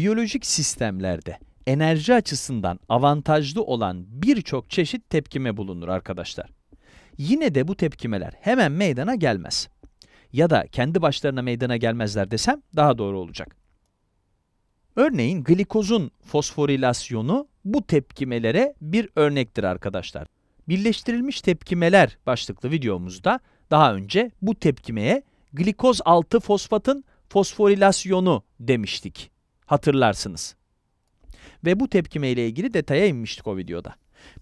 biyolojik sistemlerde enerji açısından avantajlı olan birçok çeşit tepkime bulunur arkadaşlar. Yine de bu tepkimeler hemen meydana gelmez. Ya da kendi başlarına meydana gelmezler desem daha doğru olacak. Örneğin glikozun fosforilasyonu bu tepkimelere bir örnektir arkadaşlar. Birleştirilmiş tepkimeler başlıklı videomuzda daha önce bu tepkimeye glikoz 6 fosfatın fosforilasyonu demiştik hatırlarsınız. Ve bu tepkime ile ilgili detaya inmiştik o videoda.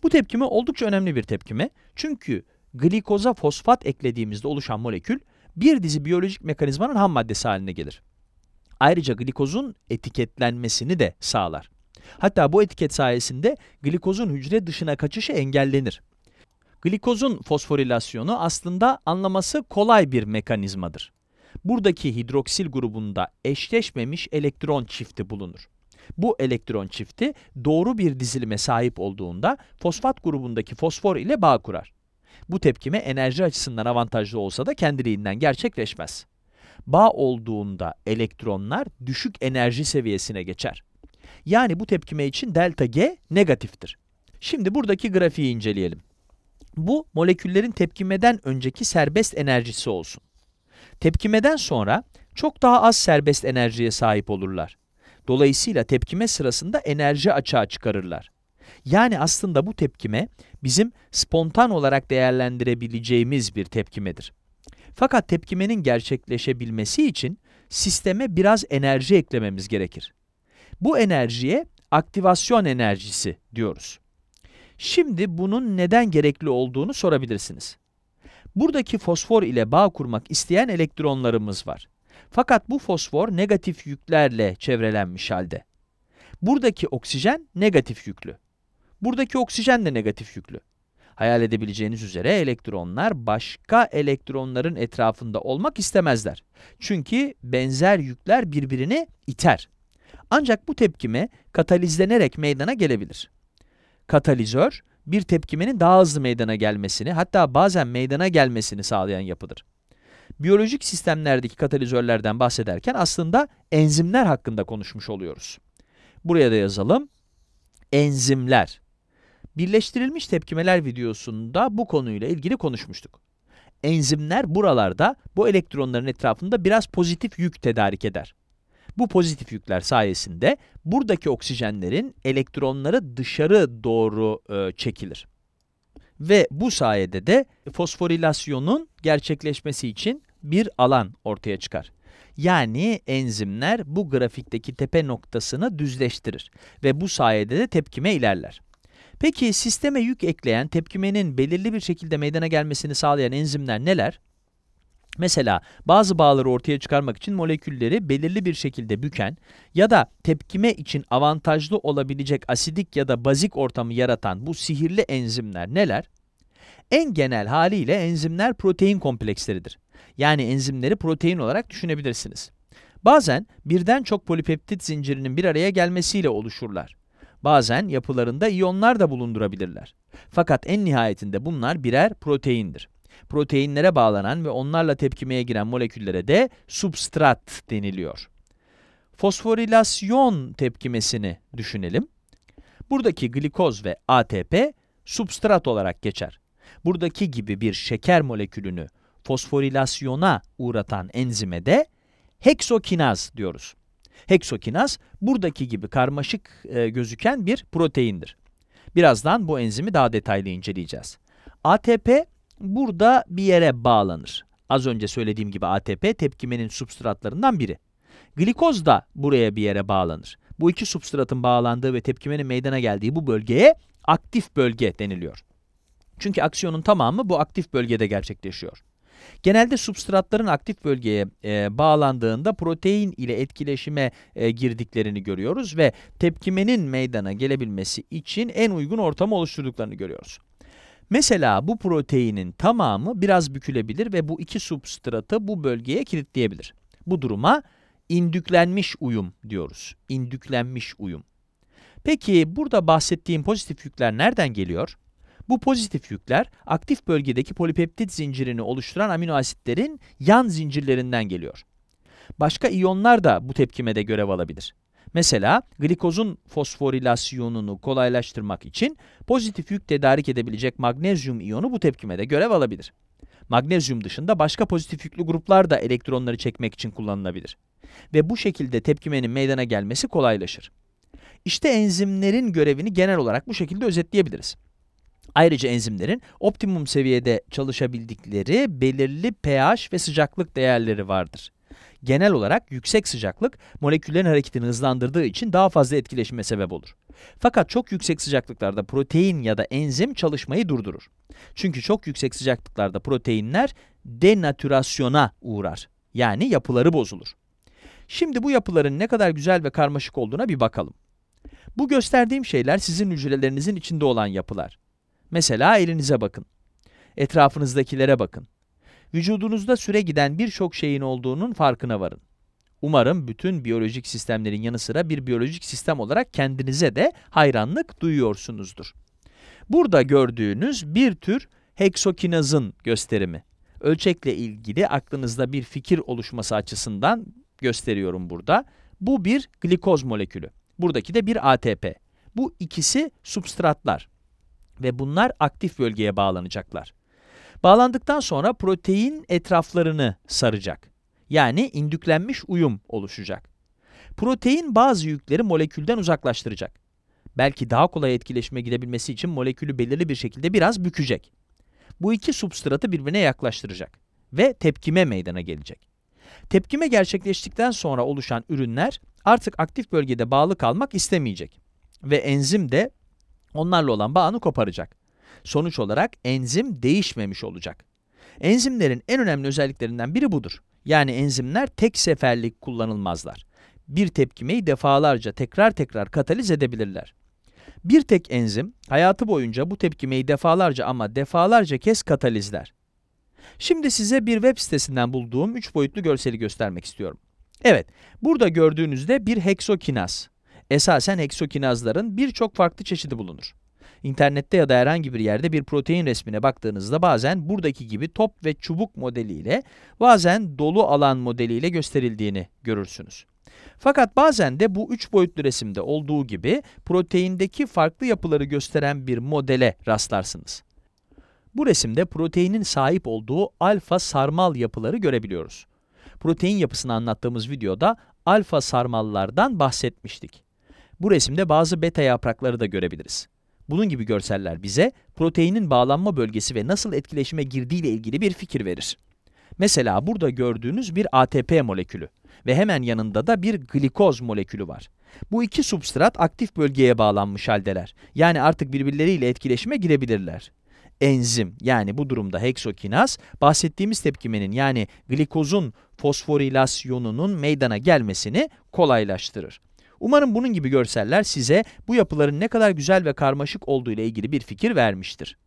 Bu tepkime oldukça önemli bir tepkime. Çünkü glikoza fosfat eklediğimizde oluşan molekül bir dizi biyolojik mekanizmanın ham maddesi haline gelir. Ayrıca glikozun etiketlenmesini de sağlar. Hatta bu etiket sayesinde glikozun hücre dışına kaçışı engellenir. Glikozun fosforilasyonu aslında anlaması kolay bir mekanizmadır buradaki hidroksil grubunda eşleşmemiş elektron çifti bulunur. Bu elektron çifti doğru bir dizilime sahip olduğunda fosfat grubundaki fosfor ile bağ kurar. Bu tepkime enerji açısından avantajlı olsa da kendiliğinden gerçekleşmez. Bağ olduğunda elektronlar düşük enerji seviyesine geçer. Yani bu tepkime için delta G negatiftir. Şimdi buradaki grafiği inceleyelim. Bu moleküllerin tepkimeden önceki serbest enerjisi olsun. Tepkimeden sonra çok daha az serbest enerjiye sahip olurlar. Dolayısıyla tepkime sırasında enerji açığa çıkarırlar. Yani aslında bu tepkime bizim spontan olarak değerlendirebileceğimiz bir tepkimedir. Fakat tepkimenin gerçekleşebilmesi için sisteme biraz enerji eklememiz gerekir. Bu enerjiye aktivasyon enerjisi diyoruz. Şimdi bunun neden gerekli olduğunu sorabilirsiniz. Buradaki fosfor ile bağ kurmak isteyen elektronlarımız var. Fakat bu fosfor negatif yüklerle çevrelenmiş halde. Buradaki oksijen negatif yüklü. Buradaki oksijen de negatif yüklü. Hayal edebileceğiniz üzere elektronlar başka elektronların etrafında olmak istemezler. Çünkü benzer yükler birbirini iter. Ancak bu tepkime katalizlenerek meydana gelebilir. Katalizör, bir tepkimenin daha hızlı meydana gelmesini hatta bazen meydana gelmesini sağlayan yapıdır. Biyolojik sistemlerdeki katalizörlerden bahsederken aslında enzimler hakkında konuşmuş oluyoruz. Buraya da yazalım. Enzimler. Birleştirilmiş tepkimeler videosunda bu konuyla ilgili konuşmuştuk. Enzimler buralarda bu elektronların etrafında biraz pozitif yük tedarik eder. Bu pozitif yükler sayesinde buradaki oksijenlerin elektronları dışarı doğru e, çekilir. Ve bu sayede de fosforilasyonun gerçekleşmesi için bir alan ortaya çıkar. Yani enzimler bu grafikteki tepe noktasını düzleştirir ve bu sayede de tepkime ilerler. Peki sisteme yük ekleyen tepkimenin belirli bir şekilde meydana gelmesini sağlayan enzimler neler? Mesela bazı bağları ortaya çıkarmak için molekülleri belirli bir şekilde büken ya da tepkime için avantajlı olabilecek asidik ya da bazik ortamı yaratan bu sihirli enzimler neler? En genel haliyle enzimler protein kompleksleridir. Yani enzimleri protein olarak düşünebilirsiniz. Bazen birden çok polipeptit zincirinin bir araya gelmesiyle oluşurlar. Bazen yapılarında iyonlar da bulundurabilirler. Fakat en nihayetinde bunlar birer proteindir proteinlere bağlanan ve onlarla tepkimeye giren moleküllere de substrat deniliyor. Fosforilasyon tepkimesini düşünelim. Buradaki glikoz ve ATP substrat olarak geçer. Buradaki gibi bir şeker molekülünü fosforilasyona uğratan enzime de heksokinaz diyoruz. Heksokinaz buradaki gibi karmaşık e, gözüken bir proteindir. Birazdan bu enzimi daha detaylı inceleyeceğiz. ATP burada bir yere bağlanır. Az önce söylediğim gibi ATP tepkimenin substratlarından biri. Glikoz da buraya bir yere bağlanır. Bu iki substratın bağlandığı ve tepkimenin meydana geldiği bu bölgeye aktif bölge deniliyor. Çünkü aksiyonun tamamı bu aktif bölgede gerçekleşiyor. Genelde substratların aktif bölgeye e, bağlandığında protein ile etkileşime e, girdiklerini görüyoruz ve tepkimenin meydana gelebilmesi için en uygun ortamı oluşturduklarını görüyoruz. Mesela bu proteinin tamamı biraz bükülebilir ve bu iki substratı bu bölgeye kilitleyebilir. Bu duruma indüklenmiş uyum diyoruz. İndüklenmiş uyum. Peki burada bahsettiğim pozitif yükler nereden geliyor? Bu pozitif yükler aktif bölgedeki polipeptit zincirini oluşturan amino asitlerin yan zincirlerinden geliyor. Başka iyonlar da bu tepkimede görev alabilir. Mesela glikozun fosforilasyonunu kolaylaştırmak için pozitif yük tedarik edebilecek magnezyum iyonu bu tepkimede görev alabilir. Magnezyum dışında başka pozitif yüklü gruplar da elektronları çekmek için kullanılabilir. Ve bu şekilde tepkimenin meydana gelmesi kolaylaşır. İşte enzimlerin görevini genel olarak bu şekilde özetleyebiliriz. Ayrıca enzimlerin optimum seviyede çalışabildikleri belirli pH ve sıcaklık değerleri vardır. Genel olarak yüksek sıcaklık moleküllerin hareketini hızlandırdığı için daha fazla etkileşime sebep olur. Fakat çok yüksek sıcaklıklarda protein ya da enzim çalışmayı durdurur. Çünkü çok yüksek sıcaklıklarda proteinler denatürasyona uğrar. Yani yapıları bozulur. Şimdi bu yapıların ne kadar güzel ve karmaşık olduğuna bir bakalım. Bu gösterdiğim şeyler sizin hücrelerinizin içinde olan yapılar. Mesela elinize bakın. Etrafınızdakilere bakın vücudunuzda süre giden birçok şeyin olduğunun farkına varın. Umarım bütün biyolojik sistemlerin yanı sıra bir biyolojik sistem olarak kendinize de hayranlık duyuyorsunuzdur. Burada gördüğünüz bir tür heksokinazın gösterimi. Ölçekle ilgili aklınızda bir fikir oluşması açısından gösteriyorum burada. Bu bir glikoz molekülü. Buradaki de bir ATP. Bu ikisi substratlar ve bunlar aktif bölgeye bağlanacaklar. Bağlandıktan sonra protein etraflarını saracak. Yani indüklenmiş uyum oluşacak. Protein bazı yükleri molekülden uzaklaştıracak. Belki daha kolay etkileşime gidebilmesi için molekülü belirli bir şekilde biraz bükecek. Bu iki substratı birbirine yaklaştıracak ve tepkime meydana gelecek. Tepkime gerçekleştikten sonra oluşan ürünler artık aktif bölgede bağlı kalmak istemeyecek ve enzim de onlarla olan bağını koparacak. Sonuç olarak enzim değişmemiş olacak. Enzimlerin en önemli özelliklerinden biri budur. Yani enzimler tek seferlik kullanılmazlar. Bir tepkimeyi defalarca tekrar tekrar kataliz edebilirler. Bir tek enzim hayatı boyunca bu tepkimeyi defalarca ama defalarca kez katalizler. Şimdi size bir web sitesinden bulduğum 3 boyutlu görseli göstermek istiyorum. Evet, burada gördüğünüzde bir heksokinaz. Esasen heksokinazların birçok farklı çeşidi bulunur. İnternette ya da herhangi bir yerde bir protein resmine baktığınızda bazen buradaki gibi top ve çubuk modeliyle, bazen dolu alan modeliyle gösterildiğini görürsünüz. Fakat bazen de bu üç boyutlu resimde olduğu gibi proteindeki farklı yapıları gösteren bir modele rastlarsınız. Bu resimde proteinin sahip olduğu alfa sarmal yapıları görebiliyoruz. Protein yapısını anlattığımız videoda alfa sarmallardan bahsetmiştik. Bu resimde bazı beta yaprakları da görebiliriz. Bunun gibi görseller bize proteinin bağlanma bölgesi ve nasıl etkileşime girdiği ile ilgili bir fikir verir. Mesela burada gördüğünüz bir ATP molekülü ve hemen yanında da bir glikoz molekülü var. Bu iki substrat aktif bölgeye bağlanmış haldeler. Yani artık birbirleriyle etkileşime girebilirler. Enzim yani bu durumda heksokinaz bahsettiğimiz tepkimenin yani glikozun fosforilasyonunun meydana gelmesini kolaylaştırır. Umarım bunun gibi görseller size bu yapıların ne kadar güzel ve karmaşık olduğu ile ilgili bir fikir vermiştir.